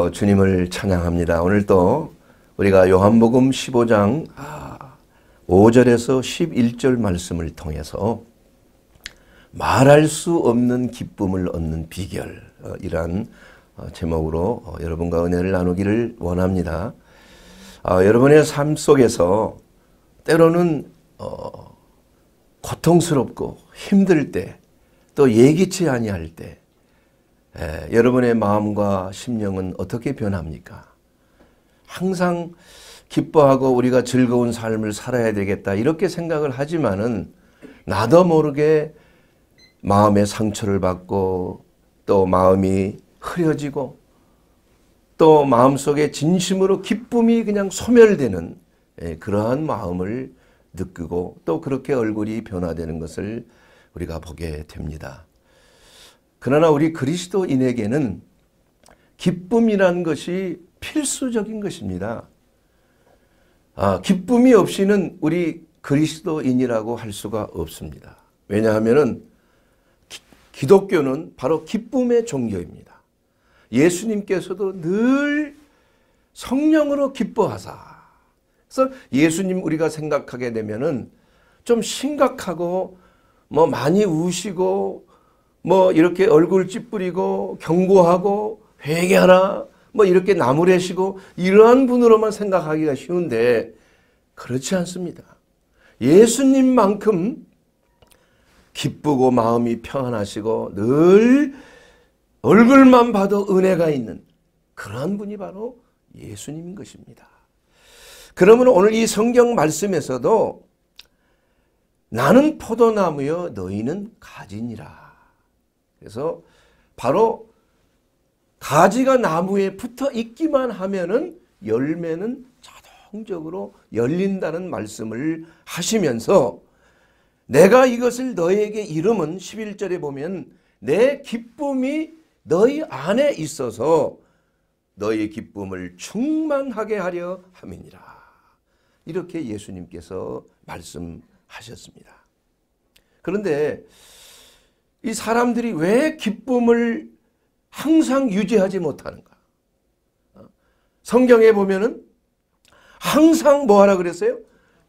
받 어, 주님을 찬양합니다. 오늘 또 우리가 요한복음 15장 5절에서 아, 11절 말씀을 통해서 말할 수 없는 기쁨을 얻는 비결이란 어, 제목으로 어, 여러분과 은혜를 나누기를 원합니다. 아, 여러분의 삶 속에서 때로는 고통스럽고 힘들 때 또 예기치 아니할 때 에, 예, 여러분의 마음과 심령은 어떻게 변합니까? 항상 기뻐하고 우리가 즐거운 삶을 살아야 되겠다 이렇게 생각을 하지만은 나도 모르게 마음의 상처를 받고 또 마음이 흐려지고 또 마음속에 진심으로 기쁨이 그냥 소멸되는 예, 그러한 마음을 느끼고 또 그렇게 얼굴이 변화되는 것을 우리가 보게 됩니다. 그러나 우리 그리스도인에게는 기쁨이라는 것이 필수적인 것입니다. 아, 기쁨이 없이는 우리 그리스도인이라고 할 수가 없습니다. 왜냐하면 기독교는 바로 기쁨의 종교입니다. 예수님께서도 늘 성령으로 기뻐하사. 그래서 예수님 우리가 생각하게 되면은 좀 심각하고 뭐 많이 우시고 뭐 이렇게 얼굴 찌푸리고 경고하고 회개하라 뭐 이렇게 나무래시고 이러한 분으로만 생각하기가 쉬운데 그렇지 않습니다. 예수님만큼 기쁘고 마음이 평안하시고 늘 얼굴만 봐도 은혜가 있는 그러한 분이 바로 예수님인 것입니다. 그러면 오늘 이 성경 말씀에서도 나는 포도나무여 너희는 가지니라 그래서 바로 가지가 나무에 붙어 있기만 하면은 열매는 자동적으로 열린다는 말씀을 하시면서 내가 이것을 너에게 이름은 11절에 보면 내 기쁨이 너희 안에 있어서 너희 기쁨을 충만하게 하려 함이니라. 이렇게 예수님께서 말씀하셨습니다. 그런데 이 사람들이 왜 기쁨을 항상 유지하지 못하는가? 어? 성경에 보면은 항상 뭐 하라 그랬어요?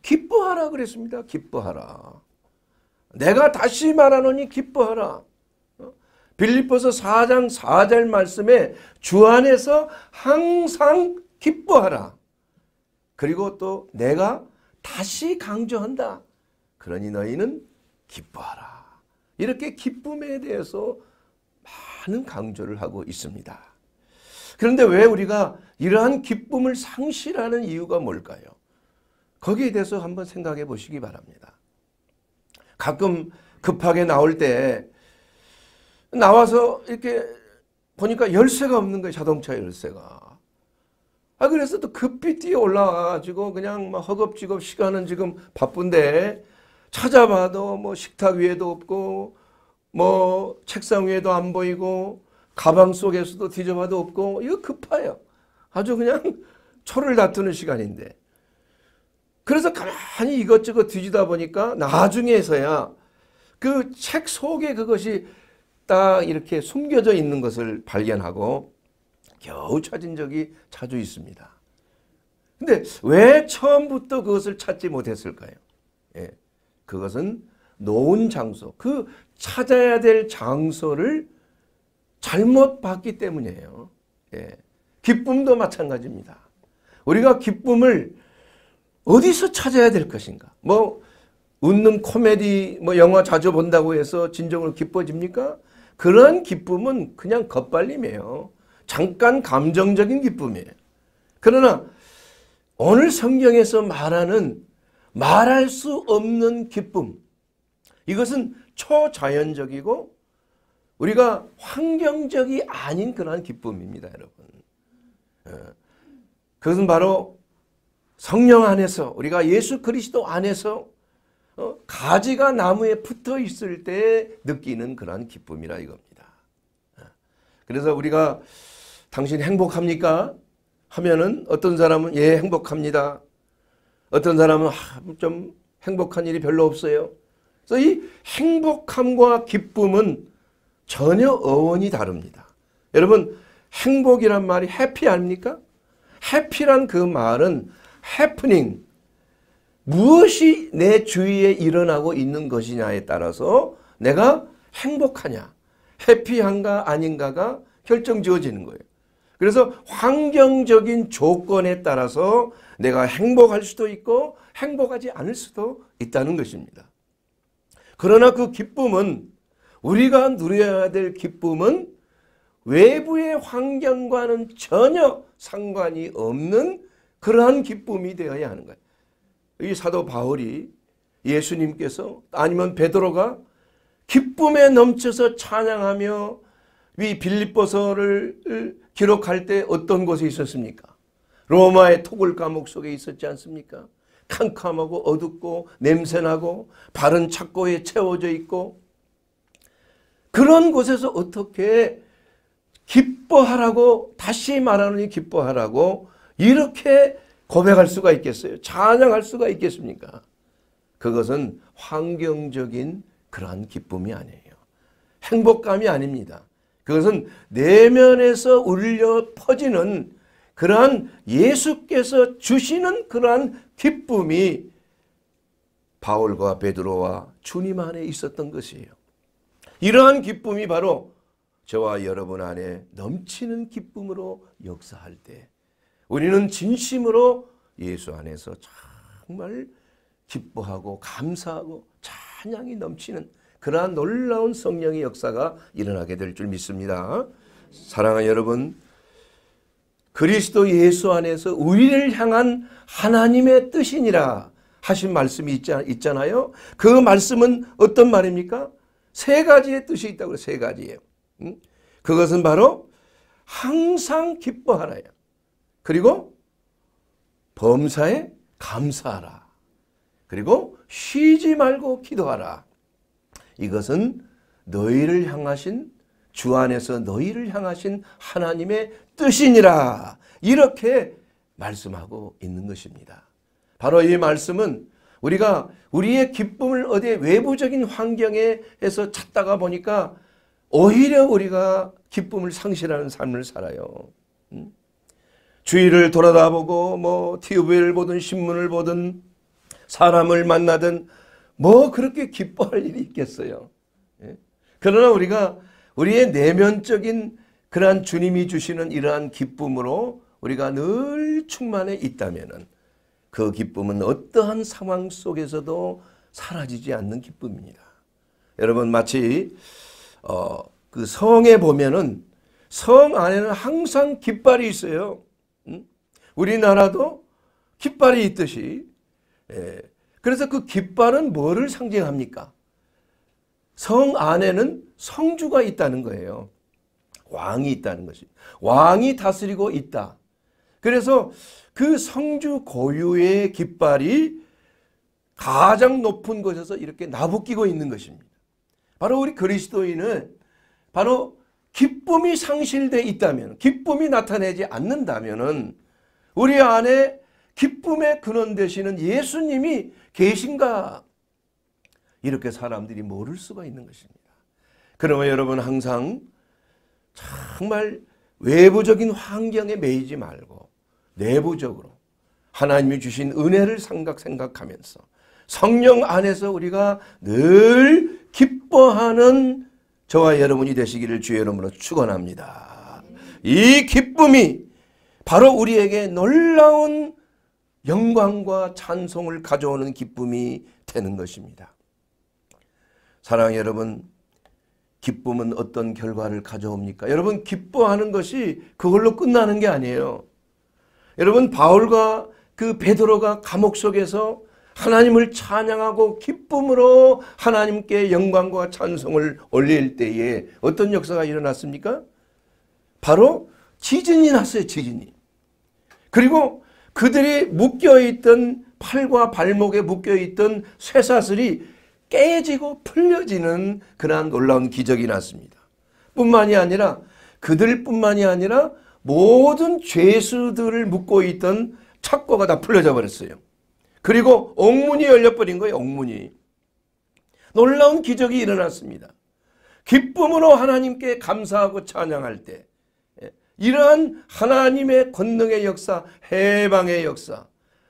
기뻐하라 그랬습니다. 기뻐하라. 내가 다시 말하노니 기뻐하라. 빌립보서 4장 4절 말씀에 주 안에서 항상 기뻐하라. 그리고 또 내가 다시 강조한다. 그러니 너희는 기뻐하라. 이렇게 기쁨에 대해서 많은 강조를 하고 있습니다. 그런데 왜 우리가 이러한 기쁨을 상실하는 이유가 뭘까요? 거기에 대해서 한번 생각해 보시기 바랍니다. 가끔 급하게 나올 때 나와서 이렇게 보니까 열쇠가 없는 거예요. 자동차 열쇠가. 아 그래서 또 급히 뛰어 올라와가지고 그냥 막 허겁지겁 시간은 지금 바쁜데 찾아봐도 뭐 식탁 위에도 없고 뭐 책상 위에도 안 보이고 가방 속에서도 뒤져봐도 없고 이거 급해요. 아주 그냥 초를 다투는 시간인데 그래서 가만히 이것저것 뒤지다 보니까 나중에서야 그 책 속에 그것이 딱 이렇게 숨겨져 있는 것을 발견하고 겨우 찾은 적이 자주 있습니다. 근데 왜 처음부터 그것을 찾지 못했을까요? 그것은 놓은 장소, 그 찾아야 될 장소를 잘못 봤기 때문이에요. 예. 기쁨도 마찬가지입니다. 우리가 기쁨을 어디서 찾아야 될 것인가? 뭐 웃는 코미디, 뭐 영화 자주 본다고 해서 진정으로 기뻐집니까? 그런 기쁨은 그냥 겉발림이에요. 잠깐 감정적인 기쁨이에요. 그러나 오늘 성경에서 말하는 말할 수 없는 기쁨. 이것은 초자연적이고 우리가 환경적이 아닌 그러한 기쁨입니다. 여러분. 예. 그것은 바로 성령 안에서 우리가 예수 그리스도 안에서 어, 가지가 나무에 붙어 있을 때 느끼는 그러한 기쁨이라 이겁니다. 예. 그래서 우리가 당신 행복합니까? 하면은 어떤 사람은 예 행복합니다. 어떤 사람은 아, 좀 행복한 일이 별로 없어요. 그래서 이 행복함과 기쁨은 전혀 어원이 다릅니다. 여러분 행복이란 말이 해피 아닙니까? 해피란 그 말은 해프닝 무엇이 내 주위에 일어나고 있는 것이냐에 따라서 내가 행복하냐 해피한가 아닌가가 결정 지어지는 거예요. 그래서 환경적인 조건에 따라서 내가 행복할 수도 있고 행복하지 않을 수도 있다는 것입니다. 그러나 그 기쁨은 우리가 누려야 될 기쁨은 외부의 환경과는 전혀 상관이 없는 그러한 기쁨이 되어야 하는 거예요. 이 사도 바울이 예수님께서 아니면 베드로가 기쁨에 넘쳐서 찬양하며 이 빌립보서를 기록할 때 어떤 곳에 있었습니까? 로마의 토굴 감옥 속에 있었지 않습니까? 캄캄하고 어둡고 냄새나고 바른 착고에 채워져 있고 그런 곳에서 어떻게 기뻐하라고 다시 말하느니 기뻐하라고 이렇게 고백할 수가 있겠어요? 찬양할 수가 있겠습니까? 그것은 환경적인 그러한 기쁨이 아니에요. 행복감이 아닙니다. 그것은 내면에서 울려 퍼지는 그러한 예수께서 주시는 그러한 기쁨이 바울과 베드로와 주님 안에 있었던 것이에요. 이러한 기쁨이 바로 저와 여러분 안에 넘치는 기쁨으로 역사할 때 우리는 진심으로 예수 안에서 정말 기뻐하고 감사하고 찬양이 넘치는 그러한 놀라운 성령의 역사가 일어나게 될 줄 믿습니다. 사랑하는 여러분 그리스도 예수 안에서 우리를 향한 하나님의 뜻이니라 하신 말씀이 있잖아요. 그 말씀은 어떤 말입니까? 세 가지의 뜻이 있다고 세 가지예요. 음? 그것은 바로 항상 기뻐하라요. 그리고 범사에 감사하라. 그리고 쉬지 말고 기도하라. 이것은 너희를 향하신 주 안에서 너희를 향하신 하나님의 뜻이니라 이렇게 말씀하고 있는 것입니다. 바로 이 말씀은 우리가 우리의 기쁨을 어디에 외부적인 환경에서 찾다가 보니까 오히려 우리가 기쁨을 상실하는 삶을 살아요. 음? 주위를 돌아다보고 뭐 TV를 보든 신문을 보든 사람을 만나든 뭐 그렇게 기뻐할 일이 있겠어요. 예? 그러나 우리가 우리의 내면적인 그러한 주님이 주시는 이러한 기쁨으로 우리가 늘 충만해 있다면 그 기쁨은 어떠한 상황 속에서도 사라지지 않는 기쁨입니다. 여러분 마치 어, 그 성에 보면은 성 안에는 항상 깃발이 있어요. 우리나라도 깃발이 있듯이 예. 그래서 그 깃발은 뭐를 상징합니까? 성 안에는 성주가 있다는 거예요. 왕이 있다는 것이. 왕이 다스리고 있다. 그래서 그 성주 고유의 깃발이 가장 높은 곳에서 이렇게 나부끼고 있는 것입니다. 바로 우리 그리스도인은 바로 기쁨이 상실돼 있다면 기쁨이 나타내지 않는다면 우리 안에 기쁨의 근원 되시는 예수님이 계신가 이렇게 사람들이 모를 수가 있는 것입니다. 그러면 여러분 항상 정말 외부적인 환경에 매이지 말고 내부적으로 하나님이 주신 은혜를 생각 생각하면서 성령 안에서 우리가 늘 기뻐하는 저와 여러분이 되시기를 주의 이름으로 축원합니다. 이 기쁨이 바로 우리에게 놀라운 영광과 찬송을 가져오는 기쁨이 되는 것입니다. 사랑하 여러분, 기쁨은 어떤 결과를 가져옵니까? 여러분, 기뻐하는 것이 그걸로 끝나는 게 아니에요. 여러분, 바울과 그 베드로가 감옥 속에서 하나님을 찬양하고 기쁨으로 하나님께 영광과 찬송을 올릴 때에 어떤 역사가 일어났습니까? 바로 지진이 났어요, 지진이. 그리고 그들이 묶여있던 팔과 발목에 묶여있던 쇠사슬이 깨지고 풀려지는 그러한 놀라운 기적이 났습니다. 뿐만이 아니라 그들뿐만이 아니라 모든 죄수들을 묶고 있던 착고가 다 풀려져 버렸어요. 그리고 옥문이 열려버린 거예요. 옥문이. 놀라운 기적이 일어났습니다. 기쁨으로 하나님께 감사하고 찬양할 때 예, 이러한 하나님의 권능의 역사, 해방의 역사,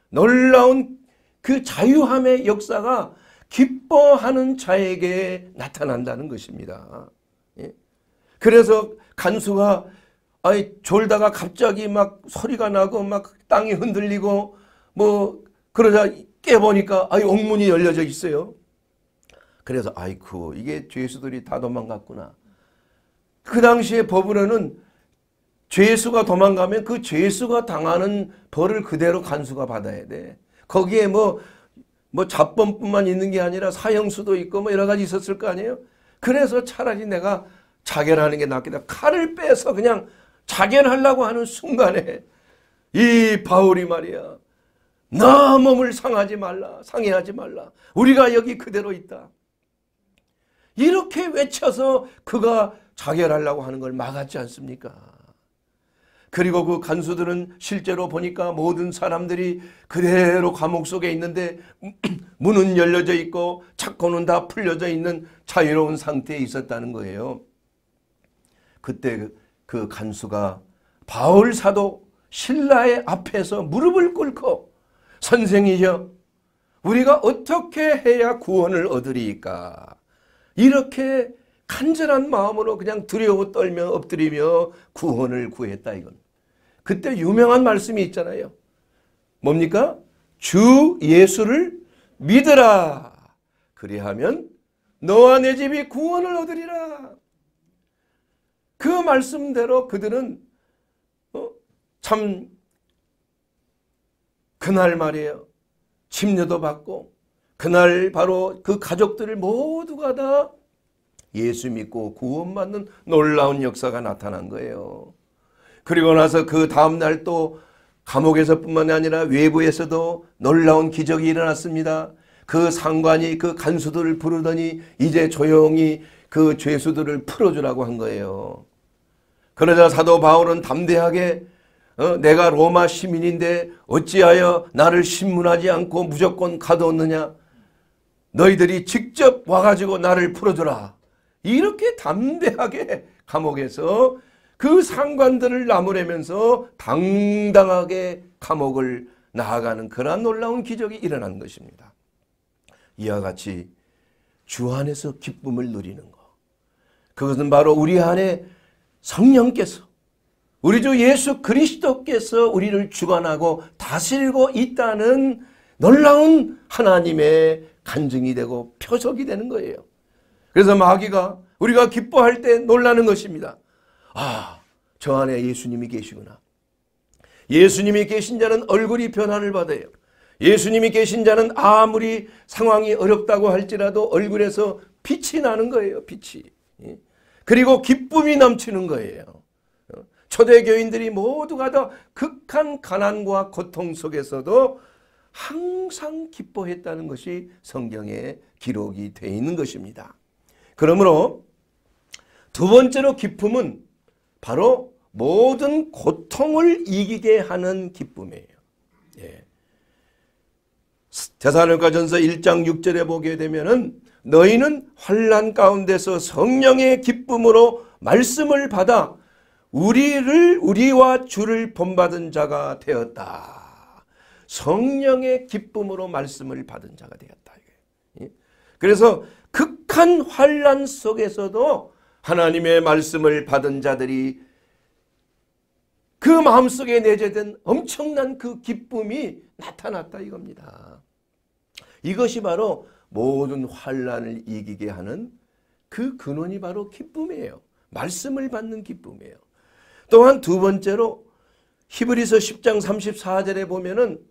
놀라운 그 자유함의 역사가 기뻐하는 자에게 나타난다는 것입니다. 예? 그래서 간수가 아이 졸다가 갑자기 막 소리가 나고 막 땅이 흔들리고 뭐 그러자 깨보니까 아이 옥문이 열려져 있어요. 그래서 아이쿠 이게 죄수들이 다 도망갔구나. 그 당시에 법으로는 죄수가 도망가면 그 죄수가 당하는 벌을 그대로 간수가 받아야 돼. 거기에 뭐뭐 자범뿐만 있는 게 아니라 사형수도 있고 뭐 여러 가지 있었을 거 아니에요. 그래서 차라리 내가 자결하는 게 낫겠다. 칼을 빼서 그냥 자결하려고 하는 순간에 이 바울이 말이야. 나 몸을 상하지 말라. 상해하지 말라. 우리가 여기 그대로 있다. 이렇게 외쳐서 그가 자결하려고 하는 걸 막았지 않습니까? 그리고 그 간수들은 실제로 보니까 모든 사람들이 그대로 감옥 속에 있는데 문은 열려져 있고 창고는 다 풀려져 있는 자유로운 상태에 있었다는 거예요. 그때 그, 그 간수가 바울 사도 신라의 앞에서 무릎을 꿇고 선생이여 우리가 어떻게 해야 구원을 얻으리까 이렇게 간절한 마음으로 그냥 두려워 떨며 엎드리며 구원을 구했다 이건 그때 유명한 말씀이 있잖아요. 뭡니까? 주 예수를 믿으라. 그리하면 너와 내 집이 구원을 얻으리라. 그 말씀대로 그들은 어? 참 그날 말이에요. 침례도 받고 그날 바로 그 가족들을 모두가 다 예수 믿고 구원받는 놀라운 역사가 나타난 거예요. 그리고 나서 그 다음날 또 감옥에서뿐만 이 아니라 외부에서도 놀라운 기적이 일어났습니다. 그 상관이 그 간수들을 부르더니 이제 조용히 그 죄수들을 풀어주라고 한 거예요. 그러자 사도 바울은 담대하게 어? 내가 로마 시민인데 어찌하여 나를 신문하지 않고 무조건 가둬놓느냐 너희들이 직접 와가지고 나를 풀어주라 이렇게 담대하게 감옥에서 그 상관들을 나무래면서 당당하게 감옥을 나아가는 그러한 놀라운 기적이 일어난 것입니다. 이와 같이 주 안에서 기쁨을 누리는 것. 그것은 바로 우리 안에 성령께서 우리 주 예수 그리스도께서 우리를 주관하고 다스리고 있다는 놀라운 하나님의 간증이 되고 표적이 되는 거예요. 그래서 마귀가 우리가 기뻐할 때 놀라는 것입니다. 아, 저 안에 예수님이 계시구나. 예수님이 계신 자는 얼굴이 변화를 받아요. 예수님이 계신 자는 아무리 상황이 어렵다고 할지라도 얼굴에서 빛이 나는 거예요. 빛이. 예? 그리고 기쁨이 넘치는 거예요. 어? 초대 교인들이 모두가 더 극한 가난과 고통 속에서도 항상 기뻐했다는 것이 성경에 기록이 되어 있는 것입니다. 그러므로 두 번째로 기쁨은 바로 모든 고통을 이기게 하는 기쁨이에요. 예. 대사로가 전서 1장 6절에 보게 되면은 너희는 환란 가운데서 성령의 기쁨으로 말씀을 받아 우리를 우리와 주를 본받은 자가 되었다. 성령의 기쁨으로 말씀을 받은 자가 되었다. 예? 그래서 극한 환란 속에서도 하나님의 말씀을 받은 자들이 그 마음속에 내재된 엄청난 그 기쁨이 나타났다 이겁니다. 이것이 바로 모든 환란을 이기게 하는 그 근원이 바로 기쁨이에요. 말씀을 받는 기쁨이에요. 또한 두 번째로 히브리서 10장 34절에 보면은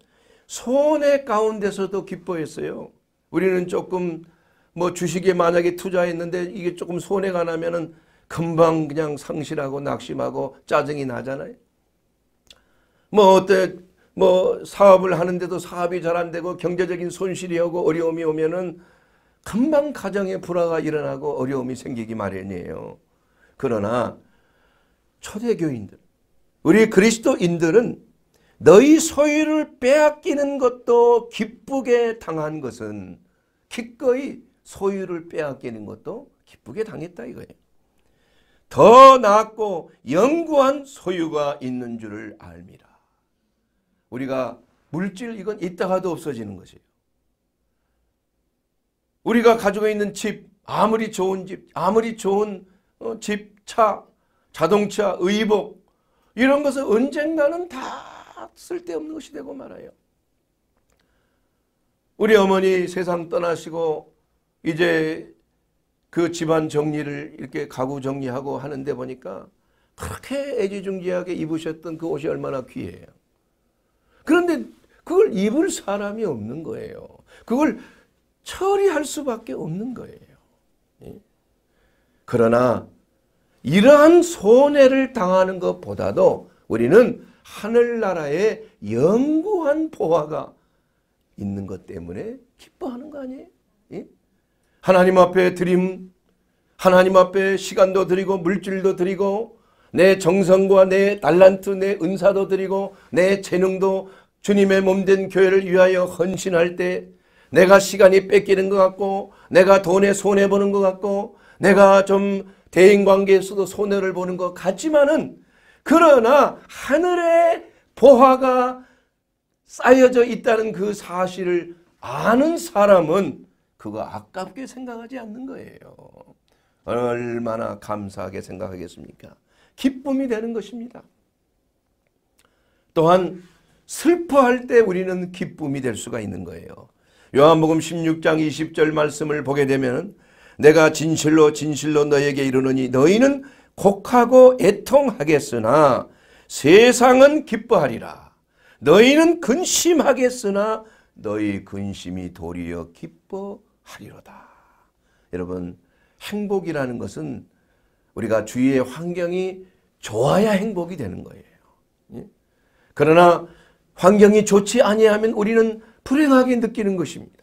손해 가운데서도 기뻐했어요. 우리는 조금 뭐 주식에 만약에 투자했는데 이게 조금 손해가 나면은 금방 그냥 상실하고 낙심하고 짜증이 나잖아요. 뭐 어때 뭐 사업을 하는데도 사업이 잘 안 되고 경제적인 손실이 오고 어려움이 오면은 금방 가정에 불화가 일어나고 어려움이 생기기 마련이에요. 그러나 초대교인들 우리 그리스도인들은 너희 소유를 빼앗기는 것도 기쁘게 당한 것은 기꺼이 소유를 빼앗기는 것도 기쁘게 당했다 이거예요. 더 낫고 영구한 소유가 있는 줄을 알미라. 우리가 물질 이건 있다가도 없어지는 것이에요. 우리가 가지고 있는 집 아무리 좋은 집 아무리 좋은 어, 집, 차, 자동차, 의복 이런 것은 언젠가는 다 쓸데없는 것이 되고 말아요. 우리 어머니 세상 떠나시고 이제 그 집안 정리를 이렇게 가구 정리하고 하는데 보니까 그렇게 애지중지하게 입으셨던 그 옷이 얼마나 귀해요. 그런데 그걸 입을 사람이 없는 거예요. 그걸 처리할 수밖에 없는 거예요. 예? 그러나 이러한 손해를 당하는 것보다도 우리는 하늘나라의 영구한 보화가 있는 것 때문에 기뻐하는 거 아니에요? 예? 하나님 앞에 드림, 하나님 앞에 시간도 드리고 물질도 드리고 내 정성과 내 달란트, 내 은사도 드리고 내 재능도 주님의 몸 된 교회를 위하여 헌신할 때 내가 시간이 뺏기는 것 같고 내가 돈에 손해보는 것 같고 내가 좀 대인관계에서도 손해를 보는 것 같지만은 그러나 하늘의 보화가 쌓여져 있다는 그 사실을 아는 사람은 그거 아깝게 생각하지 않는 거예요. 얼마나 감사하게 생각하겠습니까? 기쁨이 되는 것입니다. 또한 슬퍼할 때 우리는 기쁨이 될 수가 있는 거예요. 요한복음 16장 20절 말씀을 보게 되면 내가 진실로 진실로 너에게 이르노니 너희는 곡하고 애통하겠으나 세상은 기뻐하리라. 너희는 근심하겠으나 너희 근심이 도리어 기뻐 하리로다. 여러분 행복이라는 것은 우리가 주위의 환경이 좋아야 행복이 되는 거예요. 예? 그러나 환경이 좋지 아니하면 우리는 불행하게 느끼는 것입니다.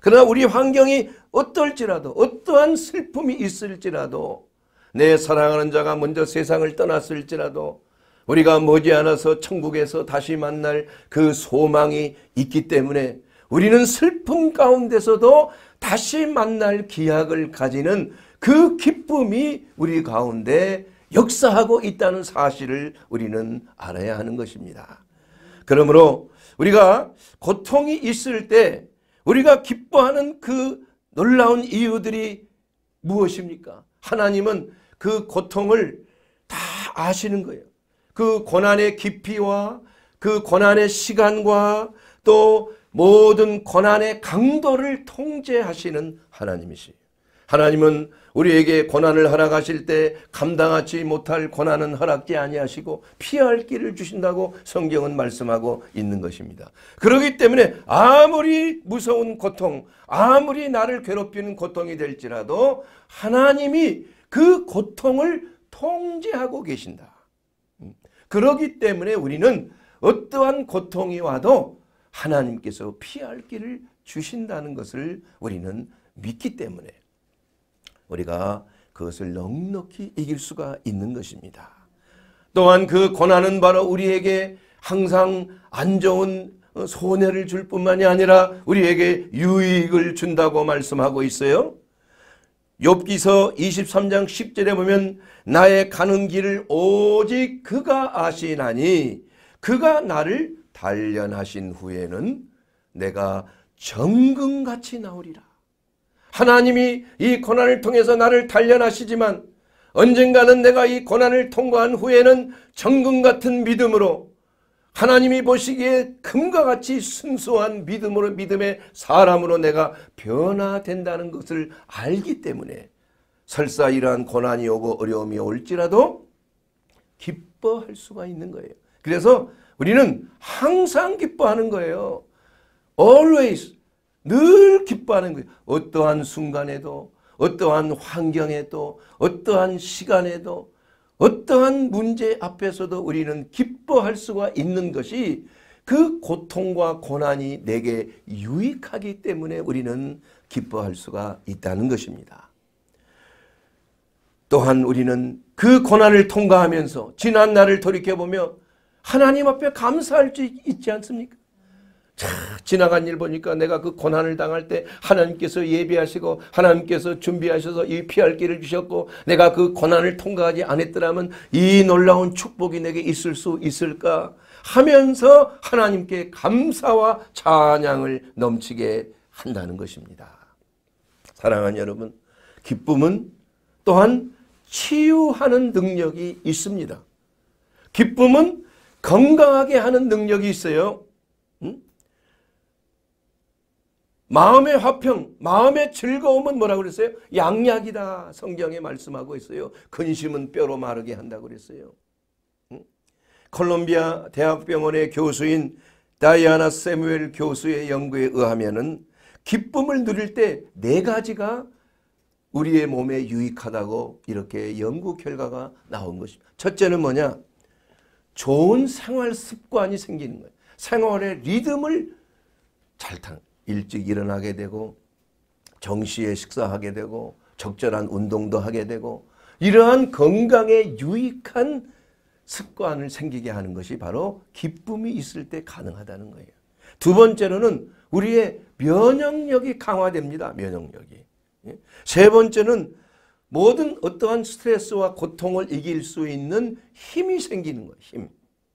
그러나 우리 환경이 어떨지라도 어떠한 슬픔이 있을지라도 내 사랑하는 자가 먼저 세상을 떠났을지라도 우리가 머지않아서 천국에서 다시 만날 그 소망이 있기 때문에 우리는 슬픔 가운데서도 다시 만날 기약을 가지는 그 기쁨이 우리 가운데 역사하고 있다는 사실을 우리는 알아야 하는 것입니다. 그러므로 우리가 고통이 있을 때 우리가 기뻐하는 그 놀라운 이유들이 무엇입니까? 하나님은 그 고통을 다 아시는 거예요. 그 고난의 깊이와 그 고난의 시간과 또 모든 권한의 강도를 통제하시는 하나님이시. 하나님은 우리에게 권한을 허락하실 때 감당하지 못할 권한은 허락지 아니하시고 피할 길을 주신다고 성경은 말씀하고 있는 것입니다. 그러기 때문에 아무리 무서운 고통, 아무리 나를 괴롭히는 고통이 될지라도 하나님이 그 고통을 통제하고 계신다. 음. 그러기 때문에 우리는 어떠한 고통이 와도 하나님께서 피할 길을 주신다는 것을 우리는 믿기 때문에 우리가 그것을 넉넉히 이길 수가 있는 것입니다. 또한 그 고난은 바로 우리에게 항상 안 좋은 어, 손해를 줄 뿐만이 아니라 우리에게 유익을 준다고 말씀하고 있어요. 욥기서 23장 10절에 보면 나의 가는 길을 오직 그가 아시나니 그가 나를 단련하신 후에는 내가 정금같이 나오리라. 하나님이 이 고난을 통해서 나를 단련하시지만 언젠가는 내가 이 고난을 통과한 후에는 정금 같은 믿음으로 하나님이 보시기에 금과 같이 순수한 믿음으로 믿음의 사람으로 내가 변화된다는 것을 알기 때문에 설사 이러한 고난이 오고 어려움이 올지라도 기뻐할 수가 있는 거예요. 그래서 우리는 항상 기뻐하는 거예요. Always. 늘 기뻐하는 거예요. 어떠한 순간에도, 어떠한 환경에도, 어떠한 시간에도, 어떠한 문제 앞에서도 우리는 기뻐할 수가 있는 것이 그 고통과 고난이 내게 유익하기 때문에 우리는 기뻐할 수가 있다는 것입니다. 또한 우리는 그 고난을 통과하면서 지난 날을 돌이켜보며 하나님 앞에 감사할 수 있지 않습니까? 자, 지나간 일 보니까 내가 그 고난을 당할 때 하나님께서 예비하시고 하나님께서 준비하셔서 이 피할 길을 주셨고 내가 그 고난을 통과하지 않았더라면 이 놀라운 축복이 내게 있을 수 있을까 하면서 하나님께 감사와 찬양을 넘치게 한다는 것입니다. 사랑하는 여러분 기쁨은 또한 치유하는 능력이 있습니다. 기쁨은 건강하게 하는 능력이 있어요. 마음의 화평, 마음의 즐거움은 뭐라고 그랬어요? 양약이다. 성경에 말씀하고 있어요. 근심은 뼈로 마르게 한다고 그랬어요. 응? 콜롬비아 대학병원의 교수인 다이아나 세무엘 교수의 연구에 의하면은 기쁨을 누릴 때 네 가지가 우리의 몸에 유익하다고 이렇게 연구 결과가 나온 것입니다. 첫째는 뭐냐? 좋은 생활 습관이 생기는 거예요. 생활의 리듬을 잘타 일찍 일어나게 되고 정시에 식사하게 되고 적절한 운동도 하게 되고 이러한 건강에 유익한 습관을 생기게 하는 것이 바로 기쁨이 있을 때 가능하다는 거예요. 두 번째로는 우리의 면역력이 강화됩니다. 면역력이. 예? 세 번째는 모든 어떠한 스트레스와 고통을 이길 수 있는 힘이 생기는 거예요. 힘.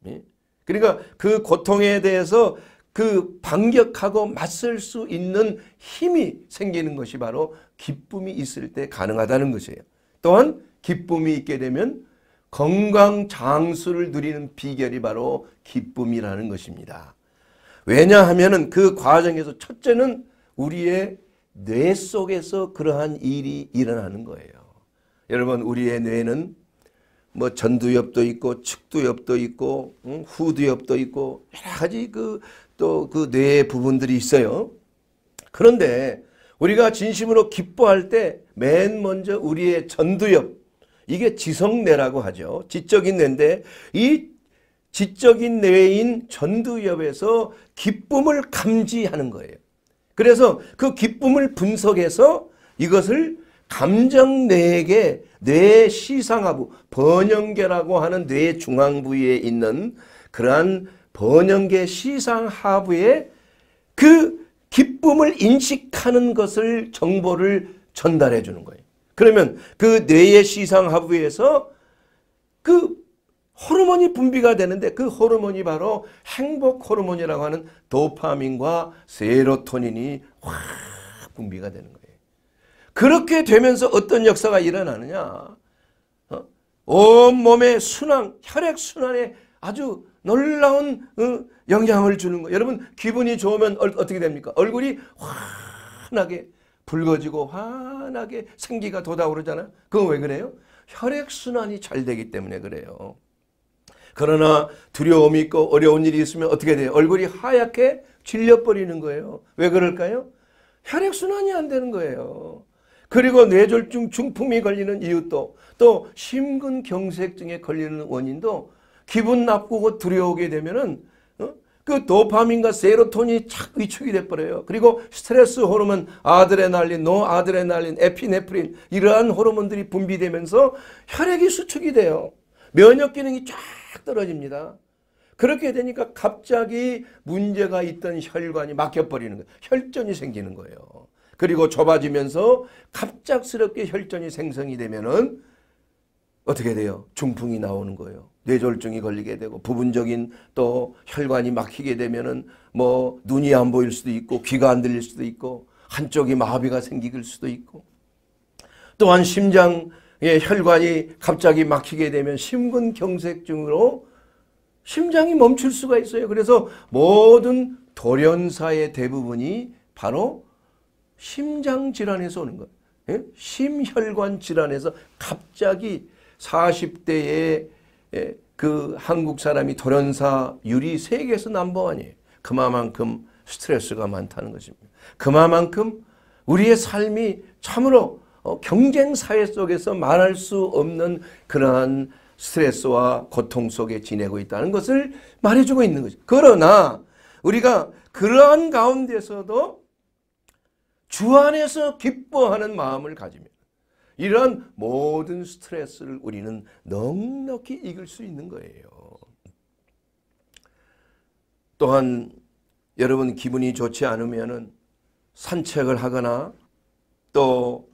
예? 그러니까 그 고통에 대해서 그 반격하고 맞설 수 있는 힘이 생기는 것이 바로 기쁨이 있을 때 가능하다는 것이에요. 또한 기쁨이 있게 되면 건강 장수를 누리는 비결이 바로 기쁨이라는 것입니다. 왜냐하면 그 과정에서 첫째는 우리의 뇌 속에서 그러한 일이 일어나는 거예요. 여러분 우리의 뇌는 뭐 전두엽도 있고 측두엽도 있고 응? 후두엽도 있고 여러 가지 그 또 그 뇌 부분들이 있어요. 그런데 우리가 진심으로 기뻐할 때 맨 먼저 우리의 전두엽 이게 지성뇌라고 하죠. 지적인 뇌인데 이 지적인 뇌인 전두엽에서 기쁨을 감지하는 거예요. 그래서 그 기쁨을 분석해서 이것을 감정 뇌에게 뇌 시상하부 번영계라고 하는 뇌 중앙 부위에 있는 그러한 번영계 시상하부에 그 기쁨을 인식하는 것을 정보를 전달해 주는 거예요. 그러면 그 뇌의 시상하부에서 그 호르몬이 분비가 되는데 그 호르몬이 바로 행복 호르몬이라고 하는 도파민과 세로토닌이 확 분비가 되는 거예요. 그렇게 되면서 어떤 역사가 일어나느냐. 어? 온몸의 순환, 혈액순환에 아주 놀라운 어? 영향을 주는 거. 여러분 기분이 좋으면 얼, 어떻게 됩니까? 얼굴이 환하게 붉어지고 환하게 생기가 돋아오르잖아요. 그건 왜 그래요? 혈액순환이 잘 되기 때문에 그래요. 그러나 두려움이 있고 어려운 일이 있으면 어떻게 돼요? 얼굴이 하얗게 질려버리는 거예요. 왜 그럴까요? 혈액순환이 안 되는 거예요. 그리고 뇌졸중 중풍이 걸리는 이유도 또 심근경색증에 걸리는 원인도 기분 나쁘고 두려우게 되면은 어? 그 도파민과 세로톤이착 위축이 돼버려요. 그리고 스트레스 호르몬, 아드레날린, 노아드레날린, 에피네프린 이러한 호르몬들이 분비되면서 혈액이 수축이 돼요. 면역 기능이 쫙 떨어집니다. 그렇게 되니까 갑자기 문제가 있던 혈관이 막혀버리는 거예요. 혈전이 생기는 거예요. 그리고 좁아지면서 갑작스럽게 혈전이 생성이 되면은 어떻게 돼요? 중풍이 나오는 거예요. 뇌졸중이 걸리게 되고 부분적인 또 혈관이 막히게 되면은 뭐 눈이 안 보일 수도 있고 귀가 안 들릴 수도 있고 한쪽이 마비가 생길 수도 있고 또한 심장의 혈관이 갑자기 막히게 되면 심근경색증으로 심장이 멈출 수가 있어요. 그래서 모든 돌연사의 대부분이 바로 심장 질환에서 오는 거예요. 예? 심혈관 질환에서 갑자기 40대에 예? 그 한국 사람이 돌연사 유리 세계에서 넘버원이에요. 그만큼 스트레스가 많다는 것입니다. 그만큼 우리의 삶이 참으로 어, 경쟁 사회 속에서 말할 수 없는 그러한 스트레스와 고통 속에 지내고 있다는 것을 말해주고 있는 거죠. 그러나 우리가 그러한 가운데서도 주 안에서 기뻐하는 마음을 가지면 이런 모든 스트레스를 우리는 넉넉히 이길 수 있는 거예요. 또한 여러분 기분이 좋지 않으면 산책을 하거나 또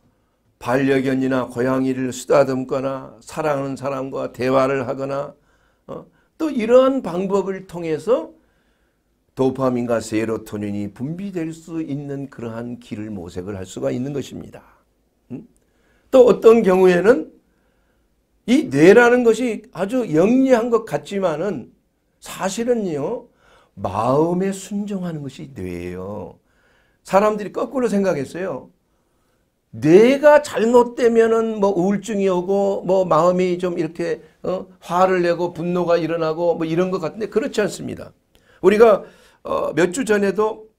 반려견이나 고양이를 쓰다듬거나 사랑하는 사람과 대화를 하거나 어? 또 이러한 방법을 통해서 도파민과 세로토닌이 분비될 수 있는 그러한 길을 모색을 할 수가 있는 것입니다. 음? 또 어떤 경우에는 이 뇌라는 것이 아주 영리한 것 같지만은 사실은요 마음에 순종하는 것이 뇌예요. 사람들이 거꾸로 생각했어요. 뇌가 잘못되면은 뭐 우울증이 오고 뭐 마음이 좀 이렇게 어? 화를 내고 분노가 일어나고 뭐 이런 것 같은데 그렇지 않습니다. 우리가 어, 몇 주 전에도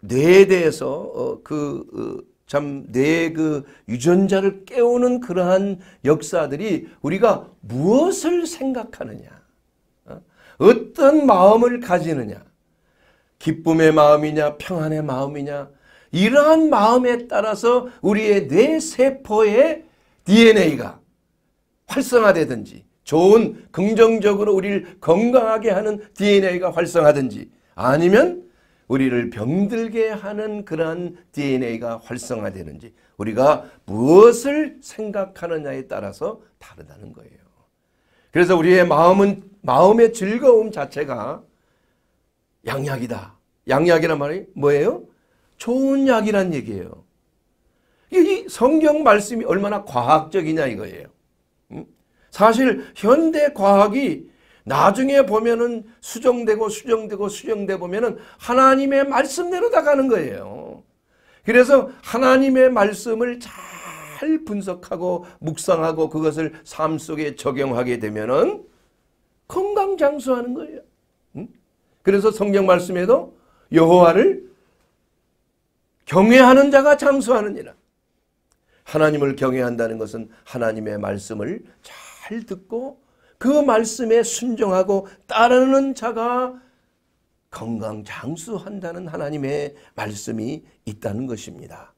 뇌에 대해서 어, 그 어, 참, 뇌의 그 유전자를 깨우는 그러한 역사들이 우리가 무엇을 생각하느냐, 어? 어떤 마음을 가지느냐, 기쁨의 마음이냐, 평안의 마음이냐, 이러한 마음에 따라서 우리의 뇌세포의 DNA가 활성화되든지, 좋은 긍정적으로 우리를 건강하게 하는 DNA가 활성화든지 되 아니면 우리를 병들게 하는 그러한 DNA가 활성화되는지 우리가 무엇을 생각하느냐에 따라서 다르다는 거예요. 그래서 우리의 마음은 마음의 즐거움 자체가 양약이다. 양약이란 말이 뭐예요? 좋은 약이란 얘기예요. 이 성경 말씀이 얼마나 과학적이냐 이거예요. 사실 현대 과학이 나중에 보면은 수정되고 수정되고 수정돼 보면은 하나님의 말씀대로 다 가는 거예요. 그래서 하나님의 말씀을 잘 분석하고 묵상하고 그것을 삶 속에 적용하게 되면은 건강 장수하는 거예요. 그래서 성경 말씀에도 여호와를 경외하는 자가 장수하느니라. 하나님을 경외한다는 것은 하나님의 말씀을 잘 듣고 그 말씀에 순종하고 따르는 자가 건강 장수한다는 하나님의 말씀이 있다는 것입니다.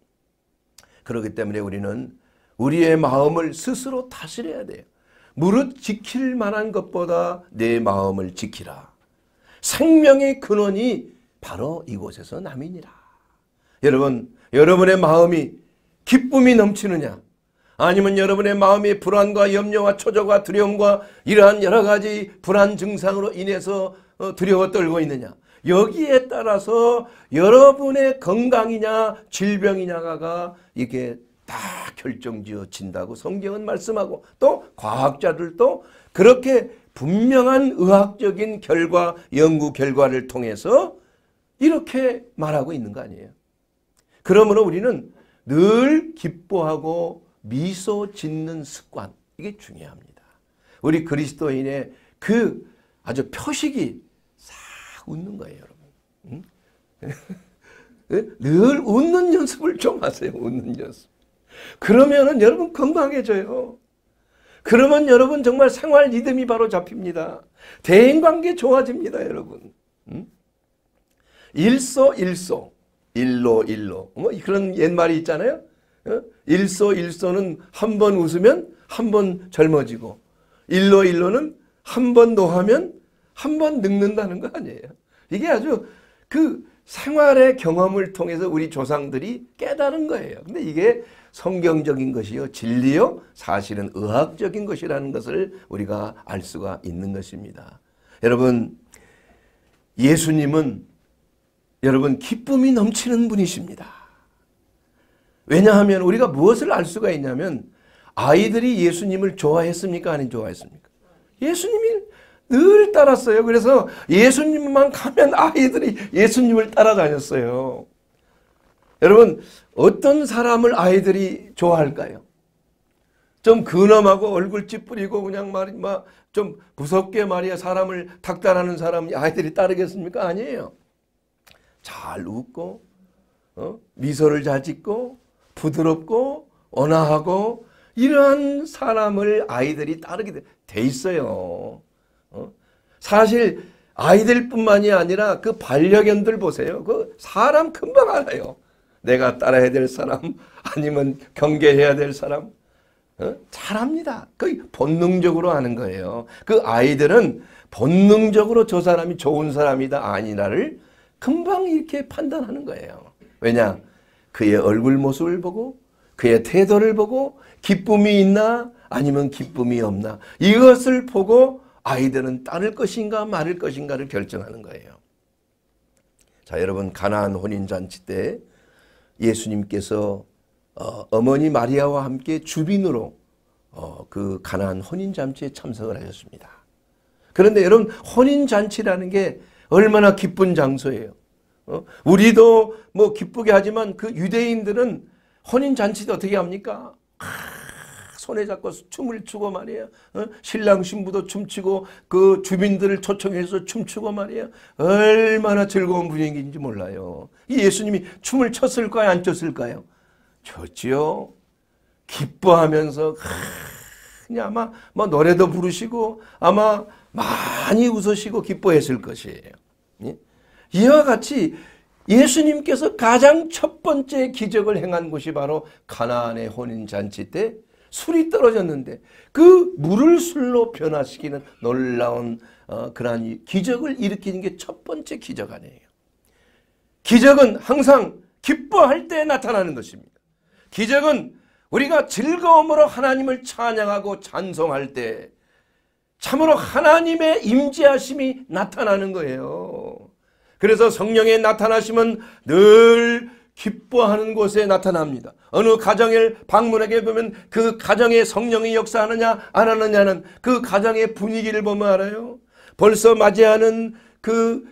그렇기 때문에 우리는 우리의 마음을 스스로 다스려야 돼요. 무릇 지킬 만한 것보다 내 마음을 지키라. 생명의 근원이 바로 이곳에서 남이니라. 여러분, 여러분의 마음이 기쁨이 넘치느냐? 아니면 여러분의 마음이 불안과 염려와 초조와 두려움과 이러한 여러 가지 불안 증상으로 인해서 어, 두려워 떨고 있느냐. 여기에 따라서 여러분의 건강이냐 질병이냐가 이게 다 결정지어진다고 성경은 말씀하고 또 과학자들도 그렇게 분명한 의학적인 결과 연구 결과를 통해서 이렇게 말하고 있는 거 아니에요. 그러므로 우리는 늘 기뻐하고 미소 짓는 습관 이게 중요합니다. 우리 그리스도인의 그 아주 표식이 싹 웃는 거예요, 여러분. 응? 예? 늘 웃는 연습을 좀 하세요. 웃는 연습. 그러면은 여러분 건강해져요. 그러면 여러분 정말 생활 리듬이 바로 잡힙니다. 대인관계 좋아집니다, 여러분. 응? 일소 일소, 일로 일로. 뭐 그런 옛말이 있잖아요. 어? 일소 일소는 한 번 웃으면 한 번 젊어지고 일로 일로는 한 번 노하면 한 번 늙는다는 거 아니에요. 이게 아주 그 생활의 경험을 통해서 우리 조상들이 깨달은 거예요. 근데 이게 성경적인 것이요 진리요 사실은 의학적인 것이라는 것을 우리가 알 수가 있는 것입니다. 여러분 예수님은 여러분 기쁨이 넘치는 분이십니다. 왜냐하면 우리가 무엇을 알 수가 있냐면 아이들이 예수님을 좋아했습니까? 아니 좋아했습니까? 예수님이 늘 따랐어요. 그래서 예수님만 가면 아이들이 예수님을 따라다녔어요. 여러분 어떤 사람을 아이들이 좋아할까요? 좀 근엄하고 얼굴 찌푸리고 그냥 말좀 무섭게 말이야 사람을 탁달하는 사람 아이들이 따르겠습니까? 아니에요. 잘 웃고 어? 미소를 잘 짓고 부드럽고 온화하고 이러한 사람을 아이들이 따르게 돼 있어요. 어? 사실 아이들뿐만이 아니라 그 반려견들 보세요. 그 사람 금방 알아요. 내가 따라야 될 사람 아니면 경계해야 될 사람 어? 잘합니다. 그 본능적으로 하는 거예요. 그 아이들은 본능적으로 저 사람이 좋은 사람이다 아니라를 금방 이렇게 판단하는 거예요. 왜냐? 그의 얼굴 모습을 보고 그의 태도를 보고 기쁨이 있나 아니면 기쁨이 없나 이것을 보고 아이들은 따를 것인가 말을 것인가를 결정하는 거예요. 자 여러분 가나안 혼인잔치 때 예수님께서 어, 머니 마리아와 함께 주빈으로 어, 그 가나안 혼인잔치에 참석을 하셨습니다. 그런데 여러분 혼인잔치라는 게 얼마나 기쁜 장소예요. 어? 우리도 뭐 기쁘게 하지만 그 유대인들은 혼인 잔치도 어떻게 합니까? 아, 손에 잡고 춤을 추고 말이에요. 어? 신랑 신부도 춤추고 그 주민들을 초청해서 춤추고 말이에요. 얼마나 즐거운 분위기인지 몰라요. 예수님이 춤을 췄을까요? 안 췄을까요? 췄지요. 기뻐하면서 그냥 아마 뭐 노래도 부르시고 아마 많이 웃으시고 기뻐했을 것이에요. 예? 이와 같이 예수님께서 가장 첫 번째 기적을 행한 곳이 바로 가나안의 혼인잔치 때 술이 떨어졌는데 그 물을 술로 변화시키는 놀라운 어, 그러한 기적을 일으키는 게 첫 번째 기적 아니에요. 기적은 항상 기뻐할 때 나타나는 것입니다. 기적은 우리가 즐거움으로 하나님을 찬양하고 찬송할 때 참으로 하나님의 임재하심이 나타나는 거예요. 그래서 성령의 나타나심은 늘 기뻐하는 곳에 나타납니다. 어느 가정을 방문하게 보면 그 가정의 성령이 역사하느냐 안 하느냐는 그 가정의 분위기를 보면 알아요. 벌써 맞이하는 그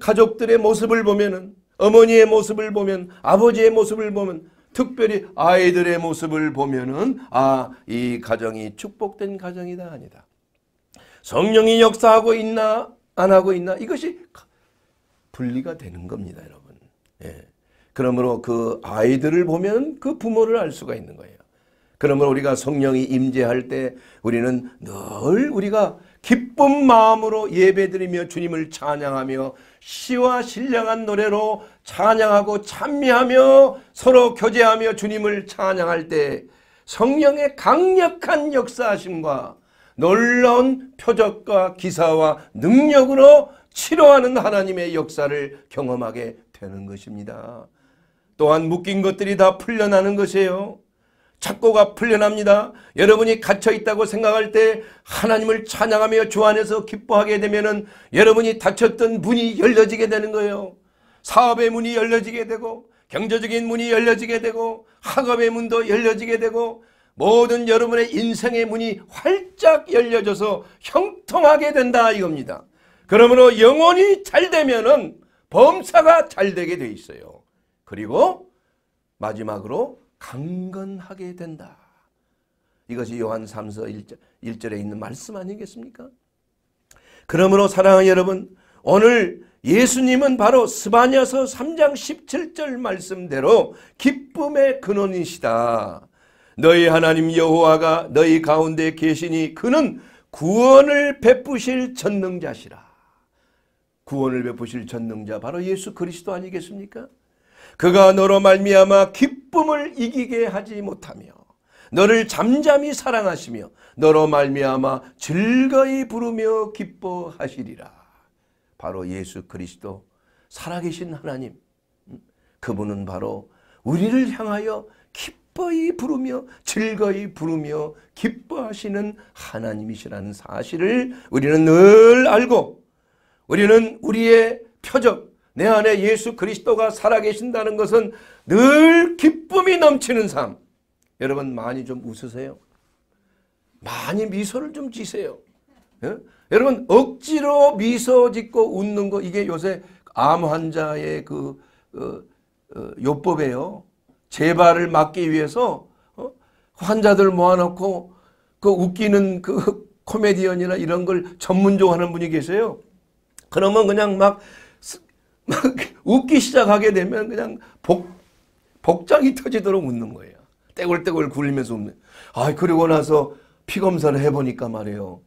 가족들의 모습을 보면은 어머니의 모습을 보면 아버지의 모습을 보면 특별히 아이들의 모습을 보면은 아이 가정이 축복된 가정이다 아니다. 성령이 역사하고 있나 안 하고 있나 이것이 분리가 되는 겁니다, 여러분. 예. 그러므로 그 아이들을 보면 그 부모를 알 수가 있는 거예요. 그러므로 우리가 성령이 임재할 때 우리는 늘 우리가 기쁜 마음으로 예배드리며 주님을 찬양하며 시와 신령한 노래로 찬양하고 찬미하며 서로 교제하며 주님을 찬양할 때 성령의 강력한 역사심과 놀라운 표적과 기사와 능력으로 치료하는 하나님의 역사를 경험하게 되는 것입니다. 또한 묶인 것들이 다 풀려나는 것이에요. 착고가 풀려납니다. 여러분이 갇혀있다고 생각할 때 하나님을 찬양하며 주 안에서 기뻐하게 되면 은 여러분이 닫혔던 문이 열려지게 되는 거예요. 사업의 문이 열려지게 되고 경제적인 문이 열려지게 되고 학업의 문도 열려지게 되고 모든 여러분의 인생의 문이 활짝 열려져서 형통하게 된다 이겁니다. 그러므로 영혼이 잘 되면은 범사가 잘 되게 돼 있어요. 그리고 마지막으로 강건하게 된다. 이것이 요한 3서 1절, 에 있는 말씀 아니겠습니까? 그러므로 사랑하는 여러분 오늘 예수님은 바로 스바냐서 3장 17절 말씀대로 기쁨의 근원이시다. 너희 하나님 여호와가 너희 가운데 계시니 그는 구원을 베푸실 전능자시라. 구원을 베푸실 전능자 바로 예수 그리스도 아니겠습니까? 그가 너로 말미암아 기쁨을 이기게 하지 못하며 너를 잠잠히 사랑하시며 너로 말미암아 즐거이 부르며 기뻐하시리라. 바로 예수 그리스도 살아계신 하나님 음, 그분은 바로 우리를 향하여 기뻐이 부르며 즐거이 부르며 기뻐하시는 하나님이시라는 사실을 우리는 늘 알고 우리는 우리의 표적, 내 안에 예수 그리스도가 살아계신다는 것은 늘 기쁨이 넘치는 삶. 여러분 많이 좀 웃으세요. 많이 미소를 좀 지세요. 예? 여러분 억지로 미소 짓고 웃는 거 이게 요새 암 환자의 그 어, 어, 요법에요. 재발을 막기 위해서 어? 환자들 모아놓고 그 웃기는 그 코미디언이나 이런 걸 전문적으로 하는 분이 계세요. 그러면 그냥 막, 막 웃기 시작하게 되면 그냥 복, 복장이 터지도록 웃는 거예요. 떼굴떼굴 굴리면서 웃는. 아, 그리고 나서 피검사를 해보니까 말이에요.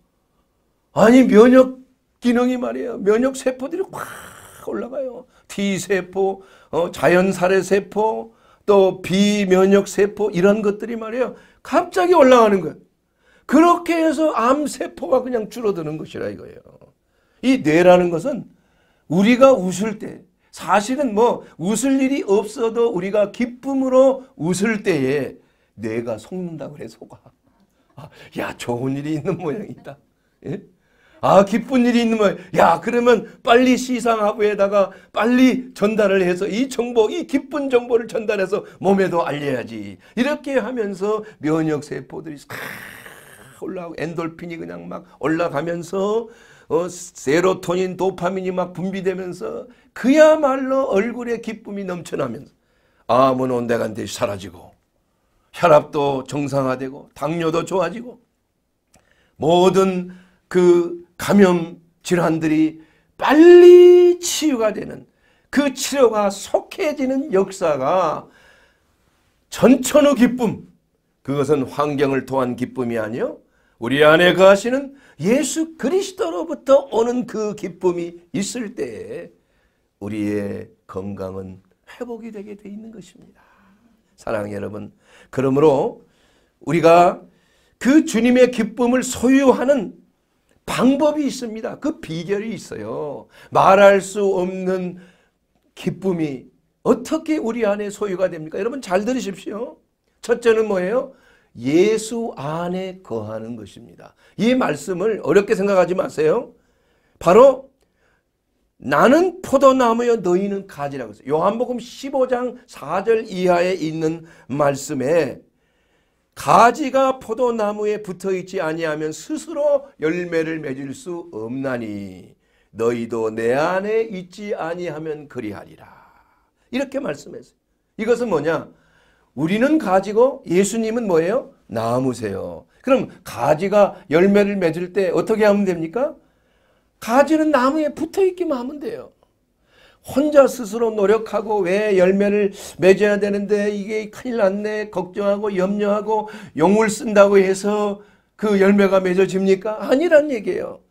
아니, 면역 기능이 말이에요. 면역 세포들이 확 올라가요. T세포, 어, 자연살해세포, 또 비면역세포 이런 것들이 말이에요. 갑자기 올라가는 거예요. 그렇게 해서 암세포가 그냥 줄어드는 것이라 이거예요. 이 뇌라는 것은 우리가 웃을 때 사실은 뭐 웃을 일이 없어도 우리가 기쁨으로 웃을 때에 뇌가 속는다고 그래 속아. 아, 야 좋은 일이 있는 모양이다. 예? 아 기쁜 일이 있는 모양. 야 그러면 빨리 시상하부에다가 빨리 전달을 해서 이 정보 이 기쁜 정보를 전달해서 몸에도 알려야지. 이렇게 하면서 면역세포들이 올라오고 엔돌핀이 그냥 막 올라가면서 어, 세로토닌, 도파민이 막 분비되면서 그야말로 얼굴에 기쁨이 넘쳐나면서 암은 온데간데 사라지고 혈압도 정상화되고 당뇨도 좋아지고 모든 그 감염 질환들이 빨리 치유가 되는 그 치료가 속해지는 역사가 전천후 기쁨 그것은 환경을 통한 기쁨이 아니요 우리 안에 거하시는 예수 그리스도로부터 오는 그 기쁨이 있을 때에 우리의 건강은 회복이 되게 돼 있는 것입니다. 사랑하는 여러분, 그러므로 우리가 그 주님의 기쁨을 소유하는 방법이 있습니다. 그 비결이 있어요. 말할 수 없는 기쁨이 어떻게 우리 안에 소유가 됩니까? 여러분 잘 들으십시오. 첫째는 뭐예요? 예수 안에 거하는 것입니다. 이 말씀을 어렵게 생각하지 마세요. 바로 나는 포도나무여 너희는 가지라고 했어요. 요한복음 15장 4절 이하에 있는 말씀에 가지가 포도나무에 붙어있지 아니하면 스스로 열매를 맺을 수 없나니 너희도 내 안에 있지 아니하면 그리하리라. 이렇게 말씀했어요. 이것은 뭐냐? 우리는 가지고 예수님은 뭐예요? 나무세요. 그럼 가지가 열매를 맺을 때 어떻게 하면 됩니까? 가지는 나무에 붙어있기만 하면 돼요. 혼자 스스로 노력하고 왜 열매를 맺어야 되는데 이게 큰일 났네 걱정하고 염려하고 용을 쓴다고 해서 그 열매가 맺어집니까? 아니란 얘기예요.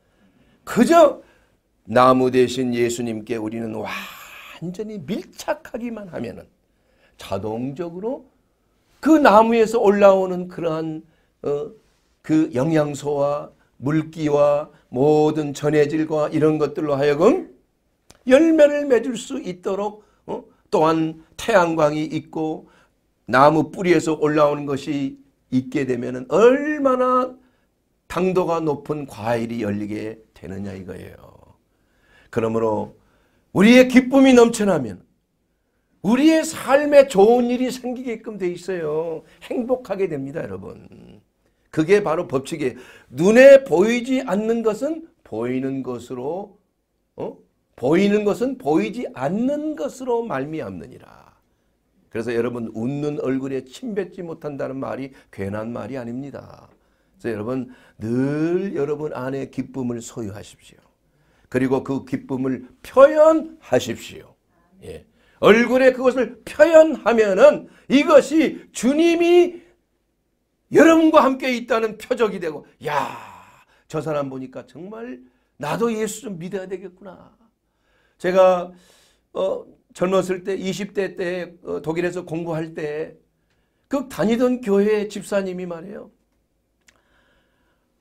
그저 나무 대신 예수님께 우리는 완전히 밀착하기만 하면은 자동적으로 그 나무에서 올라오는 그러한 어, 그 영양소와 물기와 모든 전해질과 이런 것들로 하여금 열매를 맺을 수 있도록 어? 또한 태양광이 있고 나무 뿌리에서 올라오는 것이 있게 되면 얼마나 당도가 높은 과일이 열리게 되느냐 이거예요. 그러므로 우리의 기쁨이 넘쳐나면 우리의 삶에 좋은 일이 생기게끔 돼 있어요. 행복하게 됩니다, 여러분. 그게 바로 법칙이에요. 눈에 보이지 않는 것은 보이는 것으로 어? 보이는 것은 보이지 않는 것으로 말미암느니라. 그래서 여러분 웃는 얼굴에 침 뱉지 못한다는 말이 괜한 말이 아닙니다. 그래서 여러분 늘 여러분 안에 기쁨을 소유하십시오. 그리고 그 기쁨을 표현하십시오. 예. 얼굴에 그것을 표현하면은 이것이 주님이 여러분과 함께 있다는 표적이 되고 야, 저 사람 보니까 정말 나도 예수 좀 믿어야 되겠구나. 제가 어, 젊었을 때 20대 때 어, 독일에서 공부할 때그 다니던 교회 집사님이 말이에요.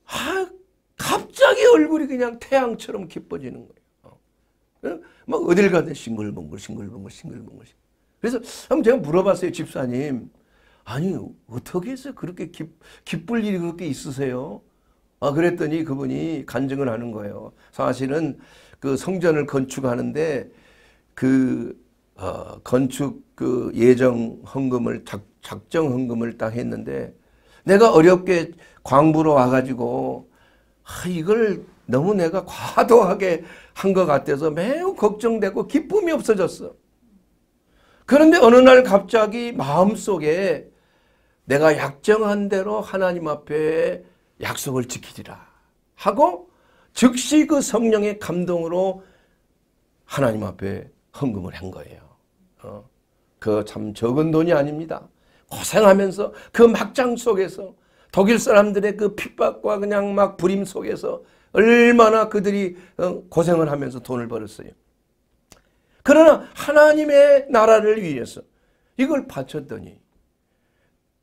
아, 갑자기 얼굴이 그냥 태양처럼 기뻐지는 거예요. 막 뭐 어딜 가든 싱글벙글, 싱글벙글, 싱글벙글. 그래서 한번 제가 물어봤어요, 집사님. 아니, 어떻게 해서 그렇게 기, 기쁠 일이 그렇게 있으세요? 아, 그랬더니 그분이 간증을 하는 거예요. 사실은 그 성전을 건축하는데 그 어, 건축 그 예정 헌금을 작, 작정 헌금을 딱 했는데 내가 어렵게 광부로 와가지고 아, 이걸 너무 내가 과도하게 한 것 같아서 매우 걱정되고 기쁨이 없어졌어. 그런데 어느 날 갑자기 마음속에 내가 약정한 대로 하나님 앞에 약속을 지키리라 하고 즉시 그 성령의 감동으로 하나님 앞에 헌금을 한 거예요. 어. 그 참 적은 돈이 아닙니다. 고생하면서 그 막장 속에서 독일 사람들의 그 핍박과 그냥 막 불임 속에서 얼마나 그들이 어, 고생을 하면서 돈을 벌었어요. 그러나 하나님의 나라를 위해서 이걸 바쳤더니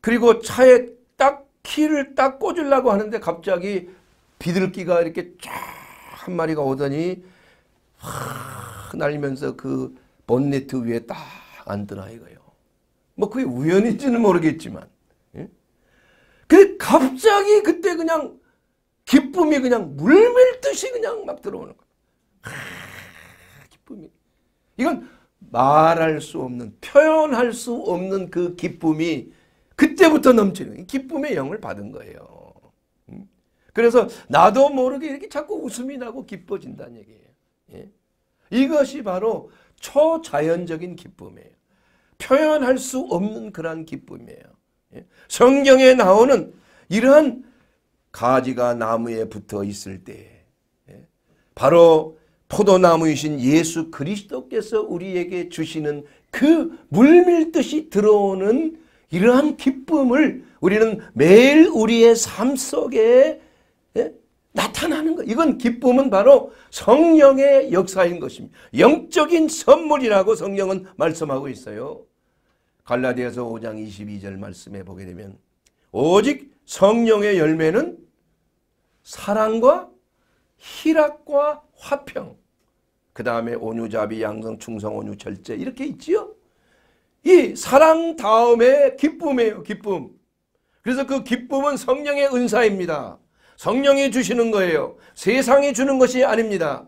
그리고 차에 딱 키를 딱 꽂으려고 하는데 갑자기 비둘기가 이렇게 쫙 한 마리가 오더니 확 날면서 그 본네트 위에 딱 앉더라 이거요뭐 그게 우연인지는 모르겠지만 예? 갑자기 그때 그냥 기쁨이 그냥 물밀듯이 그냥 막 들어오는 거예요. 아, 기쁨이. 이건 말할 수 없는 표현할 수 없는 그 기쁨이 그때부터 넘치는 기쁨의 영을 받은 거예요. 음? 그래서 나도 모르게 이렇게 자꾸 웃음이 나고 기뻐진다는 얘기예요. 예? 이것이 바로 초자연적인 기쁨이에요. 표현할 수 없는 그러한 기쁨이에요. 예? 성경에 나오는 이러한 가지가 나무에 붙어 있을 때 예? 바로 포도나무이신 예수 그리스도께서 우리에게 주시는 그 물밀듯이 들어오는 이러한 기쁨을 우리는 매일 우리의 삶 속에 예? 나타나는 것. 이건 기쁨은 바로 성령의 역사인 것입니다. 영적인 선물이라고 성령은 말씀하고 있어요. 갈라디아서 5장 22절 말씀해 보게 되면 오직 성령의 열매는 사랑과 희락과 화평 그 다음에 온유자비 양성 충성 온유 절제 이렇게 있지요. 이 사랑 다음에 기쁨이에요. 기쁨. 그래서 그 기쁨은 성령의 은사입니다. 성령이 주시는 거예요. 세상이 주는 것이 아닙니다.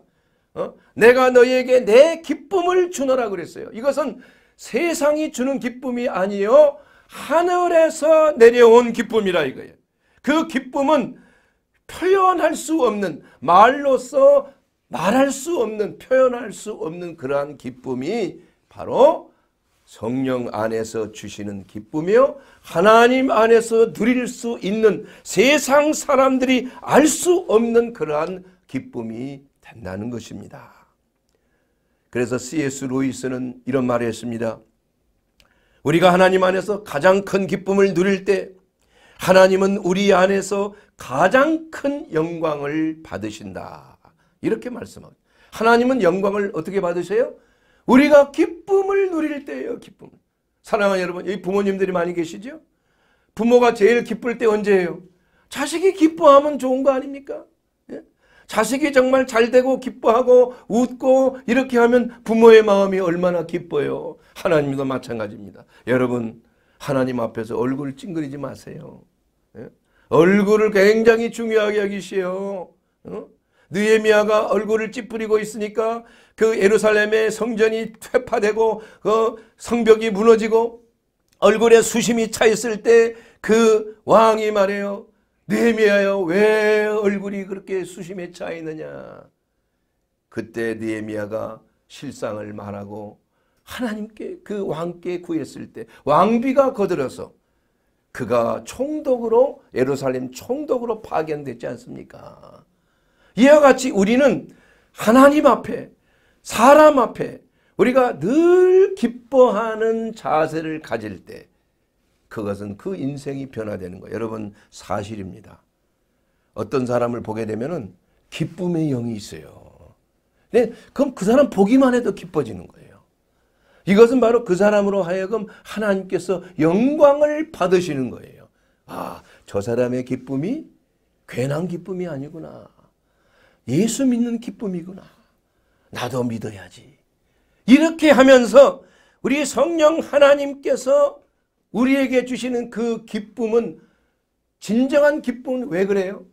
어? 내가 너희에게 내 기쁨을 주너라 그랬어요. 이것은 세상이 주는 기쁨이 아니요 하늘에서 내려온 기쁨이라 이거예요. 그 기쁨은 표현할 수 없는 말로서 말할 수 없는 표현할 수 없는 그러한 기쁨이 바로 성령 안에서 주시는 기쁨이요 하나님 안에서 누릴 수 있는 세상 사람들이 알 수 없는 그러한 기쁨이 된다는 것입니다. 그래서 C.S. 루이스는 이런 말을 했습니다. 우리가 하나님 안에서 가장 큰 기쁨을 누릴 때 하나님은 우리 안에서 가장 큰 영광을 받으신다. 이렇게 말씀합니다. 하나님은 영광을 어떻게 받으세요? 우리가 기쁨을 누릴 때예요. 기쁨. 사랑하는 여러분, 여 부모님들이 많이 계시죠? 부모가 제일 기쁠 때 언제예요? 자식이 기뻐하면 좋은 거 아닙니까? 예? 자식이 정말 잘 되고 기뻐하고 웃고 이렇게 하면 부모의 마음이 얼마나 기뻐요. 하나님도 마찬가지입니다. 여러분 하나님 앞에서 얼굴 찡그리지 마세요. 얼굴을 굉장히 중요하게 하기시오 어? 느헤미야가 얼굴을 찌푸리고 있으니까 그 예루살렘의 성전이 퇴파되고 그 성벽이 무너지고 얼굴에 수심이 차 있을 때 그 왕이 말해요. 느헤미야여 왜 얼굴이 그렇게 수심에 차 있느냐. 그때 느헤미야가 실상을 말하고 하나님께 그 왕께 구했을 때 왕비가 거들어서 그가 총독으로 예루살렘 총독으로 파견됐지 않습니까? 이와 같이 우리는 하나님 앞에 사람 앞에 우리가 늘 기뻐하는 자세를 가질 때 그것은 그 인생이 변화되는 거예요. 여러분 사실입니다. 어떤 사람을 보게 되면 기쁨의 영이 있어요. 네, 그럼 그 사람 보기만 해도 기뻐지는 거예요. 이것은 바로 그 사람으로 하여금 하나님께서 영광을 받으시는 거예요. 아, 저 사람의 기쁨이 괜한 기쁨이 아니구나. 예수 믿는 기쁨이구나. 나도 믿어야지. 이렇게 하면서 우리 성령 하나님께서 우리에게 주시는 그 기쁨은 진정한 기쁨은 왜 그래요?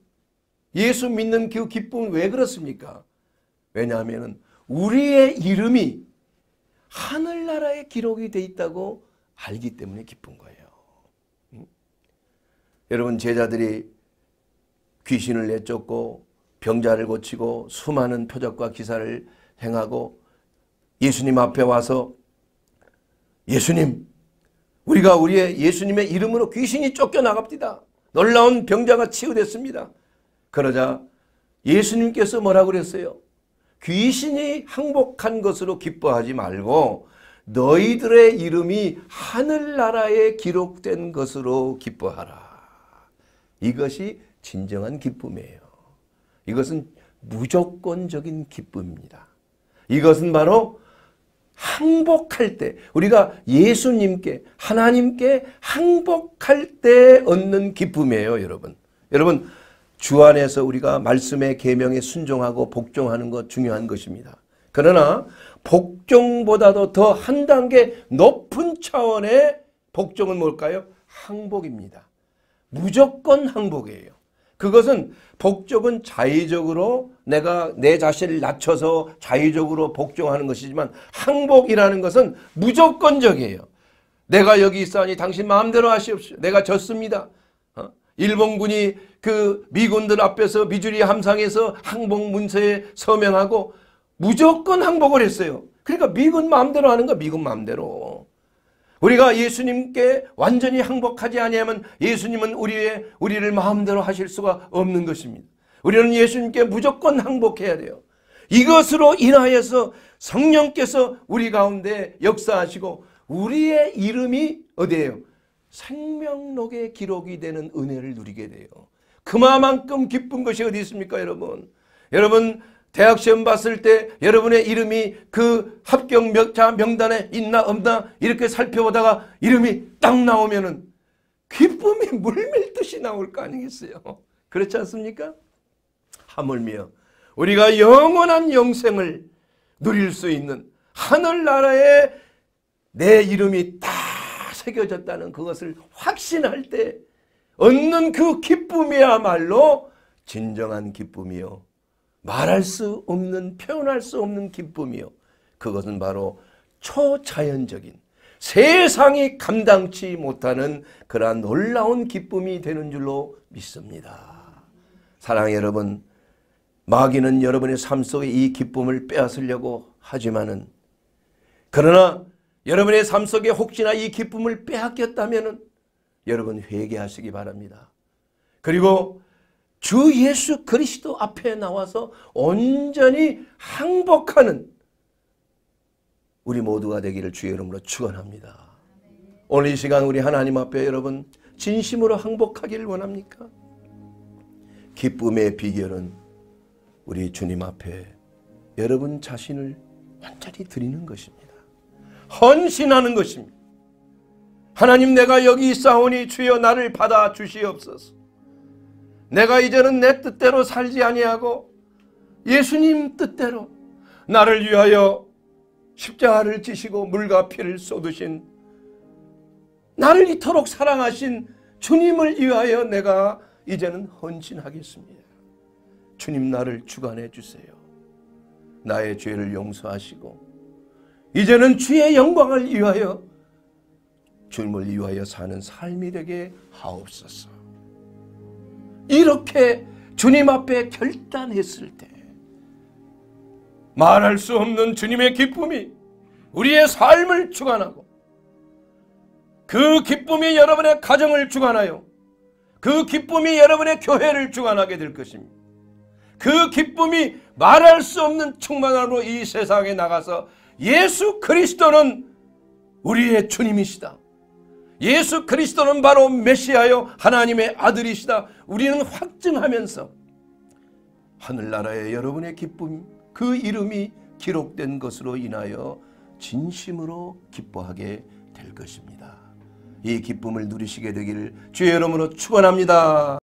예수 믿는 그 기쁨은 왜 그렇습니까? 왜냐하면 우리의 이름이 하늘나라의 기록이 돼 있다고 알기 때문에 기쁜 거예요. 여러분 제자들이 귀신을 내쫓고 병자를 고치고 수많은 표적과 기사를 행하고 예수님 앞에 와서 예수님 우리가 우리의 예수님의 이름으로 귀신이 쫓겨나갑니다 놀라운 병자가 치유됐습니다. 그러자 예수님께서 뭐라고 그랬어요? 귀신이 항복한 것으로 기뻐하지 말고 너희들의 이름이 하늘나라에 기록된 것으로 기뻐하라. 이것이 진정한 기쁨이에요. 이것은 무조건적인 기쁨입니다. 이것은 바로 항복할 때 우리가 예수님께 하나님께 항복할 때 얻는 기쁨이에요 여러분. 여러분 주 안에서 우리가 말씀의 계명에 순종하고 복종하는 것 중요한 것입니다. 그러나 복종보다도 더 한 단계 높은 차원의 복종은 뭘까요? 항복입니다. 무조건 항복이에요. 그것은 복종은 자의적으로 내가 내 자신을 낮춰서 자의적으로 복종하는 것이지만 항복이라는 것은 무조건적이에요. 내가 여기 있사니 당신 마음대로 하시옵시오. 내가 졌습니다. 일본군이 그 미군들 앞에서 미주리 함상에서 항복 문서에 서명하고 무조건 항복을 했어요. 그러니까 미군 마음대로 하는 거 미군 마음대로. 우리가 예수님께 완전히 항복하지 아니하면 예수님은 우리의 우리를 마음대로 하실 수가 없는 것입니다. 우리는 예수님께 무조건 항복해야 돼요. 이것으로 인하여서 성령께서 우리 가운데 역사하시고 우리의 이름이 어디예요? 생명록에 기록이 되는 은혜를 누리게 돼요. 그마만큼 기쁜 것이 어디 있습니까 여러분. 여러분 대학 시험 봤을 때 여러분의 이름이 그 합격 자 명단에 있나 없나 이렇게 살펴보다가 이름이 딱 나오면은 기쁨이 물밀듯이 나올 거 아니겠어요. 그렇지 않습니까? 하물며 우리가 영원한 영생을 누릴 수 있는 하늘나라에 내 이름이 딱 새겨졌다는 그것을 확신할 때 얻는 그 기쁨이야말로 진정한 기쁨이요. 말할 수 없는 표현할 수 없는 기쁨이요. 그것은 바로 초자연적인 세상이 감당치 못하는 그러한 놀라운 기쁨이 되는 줄로 믿습니다. 사랑 여러분 마귀는 여러분의 삶 속에 이 기쁨을 빼앗으려고 하지만은 그러나 여러분의 삶 속에 혹시나 이 기쁨을 빼앗겼다면 여러분 회개하시기 바랍니다. 그리고 주 예수 그리스도 앞에 나와서 온전히 항복하는 우리 모두가 되기를 주의 이름으로 축원합니다. 오늘 이 시간 우리 하나님 앞에 여러분 진심으로 항복하기를 원합니까? 기쁨의 비결은 우리 주님 앞에 여러분 자신을 완전히 드리는 것입니다. 헌신하는 것입니다. 하나님 내가 여기 있사오니 주여 나를 받아 주시옵소서. 내가 이제는 내 뜻대로 살지 아니하고 예수님 뜻대로 나를 위하여 십자가를 지시고 물과 피를 쏟으신 나를 이토록 사랑하신 주님을 위하여 내가 이제는 헌신하겠습니다. 주님 나를 주관해 주세요. 나의 죄를 용서하시고 이제는 주의 영광을 위하여 주님을 위하여 사는 삶이 되게 하옵소서. 이렇게 주님 앞에 결단했을 때 말할 수 없는 주님의 기쁨이 우리의 삶을 주관하고 그 기쁨이 여러분의 가정을 주관하여 그 기쁨이 여러분의 교회를 주관하게 될 것입니다. 그 기쁨이 말할 수 없는 충만함으로 이 세상에 나가서 예수 그리스도는 우리의 주님이시다. 예수 그리스도는 바로 메시아요 하나님의 아들이시다. 우리는 확증하면서 하늘나라의 여러분의 기쁨 그 이름이 기록된 것으로 인하여 진심으로 기뻐하게 될 것입니다. 이 기쁨을 누리시게 되기를 주의 이름으로 축원합니다.